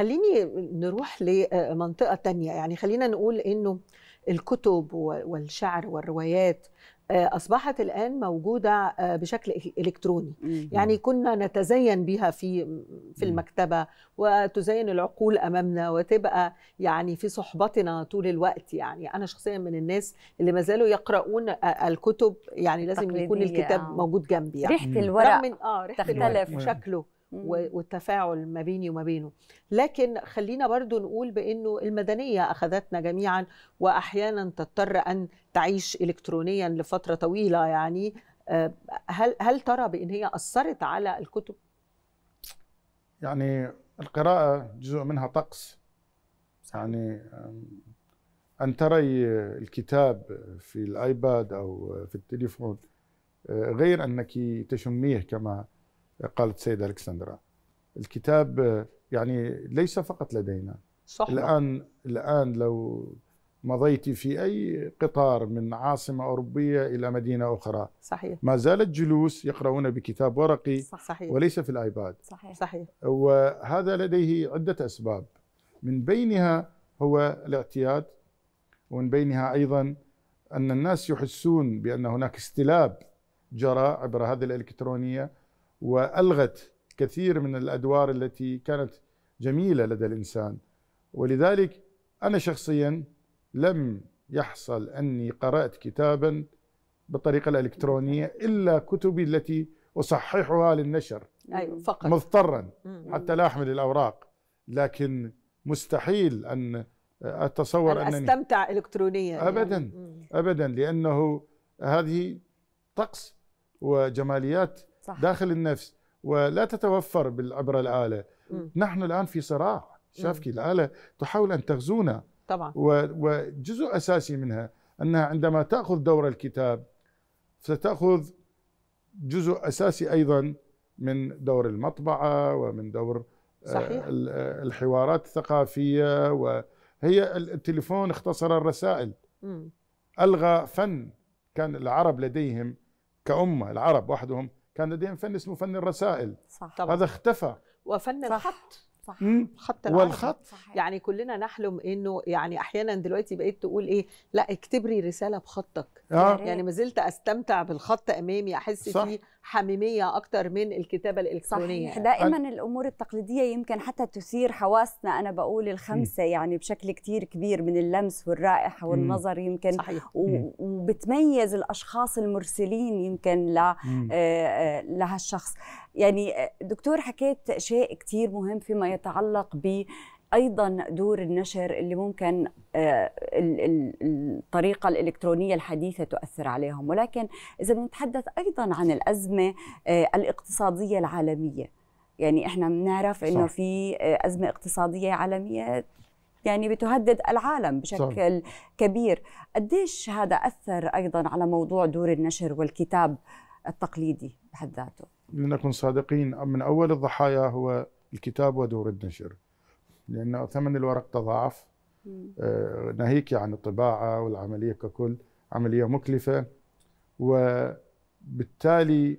خليني نروح لمنطقة آه، تانية يعني خلينا نقول أنه الكتب والشعر والروايات آه، أصبحت الآن موجودة آه، بشكل إلكتروني يعني كنا نتزين بها في في المكتبة وتزين العقول أمامنا وتبقى يعني في صحبتنا طول الوقت يعني أنا شخصيا من الناس اللي ما زالوا يقرؤون الكتب يعني لازم يكون الكتاب موجود جنبي يعني ريحة الورق من آه ريحة تختلف الورق وشكله والتفاعل ما بيني وما بينه لكن خلينا برضو نقول بأنه المدنية أخذتنا جميعا وأحيانا تضطر أن تعيش إلكترونيا لفترة طويلة يعني آه، هل, هل ترى بأن هي أثرت على الكتب؟ يعني القراءة جزء منها طقس يعني أن تري الكتاب في الآيباد أو في التليفون آه، غير أنك تشميه كما قالت السيده الكسندرا الكتاب آه، يعني ليس فقط لدينا صح الان الان لو مضيت في اي قطار من عاصمه اوروبيه الى مدينه اخرى صحيح ما زال الجلوس يقرؤون بكتاب ورقي صحيح وليس في الايباد صحيح صحيح وهذا لديه عده اسباب من بينها هو الاعتياد ومن بينها ايضا ان الناس يحسون بان هناك استلاب جرى عبر هذه الالكترونيه والغت كثير من الادوار التي كانت جميله لدى الانسان ولذلك انا شخصيا لم يحصل اني قرات كتابا بالطريقه الالكترونيه الا كتبي التي اصححها للنشر ايوه فقط مضطرا حتى لا احمل الاوراق لكن مستحيل ان اتصور أن انني استمتع الكترونيا يعني. ابدا يعني. ابدا لانه هذه طقس وجماليات صح. داخل النفس ولا تتوفر عبر الآلة م. نحن الآن في صراع شافكي الآلة تحاول أن تغزونا طبعا وجزء أساسي منها أنها عندما تأخذ دور الكتاب ستأخذ جزء أساسي أيضا من دور المطبعة ومن دور آه، صحيح. آه، الحوارات الثقافية وهي التليفون اختصر الرسائل م. ألغى فن كان العرب لديهم كأمة العرب وحدهم كان لديهم فن اسمه فن الرسائل صح. طبعا. هذا اختفى وفن صح. الخط صح خط والخط صحيح. يعني كلنا نحلم انه يعني احيانا دلوقتي بقيت تقول ايه لا اكتب لي رساله بخطك آه. يعني ما زلت استمتع بالخط امامي احس صح. فيه حميميه اكتر من الكتابه الالكترونيه صحيح. دائما أنا... الامور التقليديه يمكن حتى تثير حواسنا انا بقول الخمسه م. يعني بشكل كتير كبير من اللمس والرائحه والنظر يمكن صحيح. و... وبتميز الاشخاص المرسلين يمكن ل... آه،, آه لهالشخص يعني آه، دكتور حكيت شيء كتير مهم فيما يتعلق ب ايضا دور النشر اللي ممكن آه، الطريقه الالكترونيه الحديثه تؤثر عليهم ولكن اذا بنتحدث ايضا عن الازمه آه، الاقتصاديه العالميه يعني احنا بنعرف انه في آه، ازمه اقتصاديه عالميه يعني بتهدد العالم بشكل صح. كبير قديش هذا اثر ايضا على موضوع دور النشر والكتاب التقليدي بحد ذاته لنكن صادقين من اول الضحايا هو الكتاب ودور النشر لأن ثمن الورق تضاعف آه، ناهيك عن يعني الطباعة والعملية ككل عملية مكلفة وبالتالي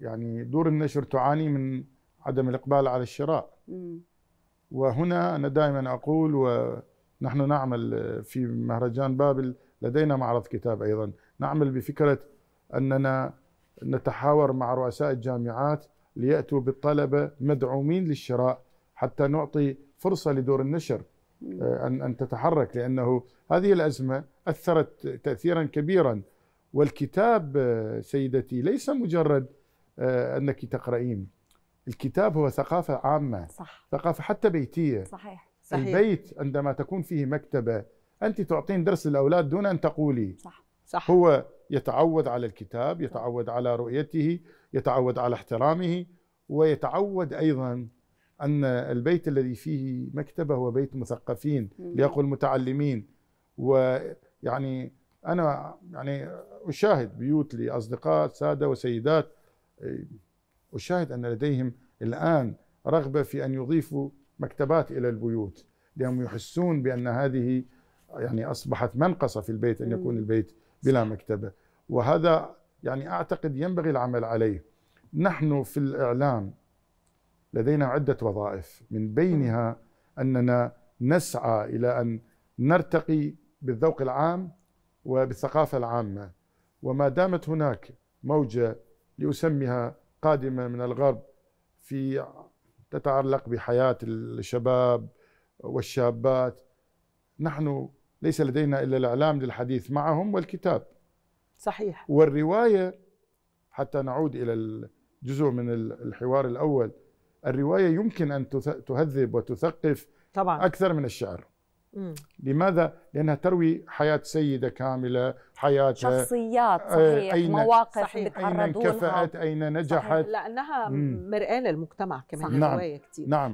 يعني دور النشر تعاني من عدم الإقبال على الشراء وهنا أنا دائما أقول ونحن نعمل في مهرجان بابل لدينا معرض كتاب أيضا نعمل بفكرة أننا نتحاور مع رؤساء الجامعات ليأتوا بالطلبة مدعومين للشراء حتى نعطي فرصه لدور النشر آه، ان ان تتحرك لانه هذه الازمه اثرت تاثيرا كبيرا والكتاب آه، سيدتي ليس مجرد آه، انك تقرأين الكتاب هو ثقافه عامه صح. ثقافه حتى بيتيه صحيح. صحيح البيت عندما تكون فيه مكتبه انت تعطين درس للاولاد دون ان تقولي صح صح هو يتعود على الكتاب يتعود على رؤيته يتعود على احترامه ويتعود ايضا أن البيت الذي فيه مكتبة هو بيت مثقفين ليقول متعلمين ويعني أنا يعني أشاهد بيوت لأصدقاء سادة وسيدات أشاهد أن لديهم الآن رغبة في أن يضيفوا مكتبات إلى البيوت لأنهم يحسون بأن هذه يعني أصبحت منقصة في البيت أن يكون البيت بلا مكتبة وهذا يعني أعتقد ينبغي العمل عليه نحن في الإعلام لدينا عدة وظائف من بينها أننا نسعى إلى أن نرتقي بالذوق العام وبالثقافة العامة وما دامت هناك موجة لأسميها قادمة من الغرب في تتعلق بحياة الشباب والشابات نحن ليس لدينا إلا الإعلام للحديث معهم والكتاب صحيح والرواية حتى نعود إلى الجزء من الحوار الأول الروايه يمكن ان تهذب وتثقف طبعا اكثر من الشعر مم. لماذا؟ لانها تروي حياه سيده كامله، حياه شخصيات آه، صحيح أين مواقف صحيح. اين انكفأت، اين نجحت صحيح. لانها مرآه للمجتمع كمان نعم. كتير نعم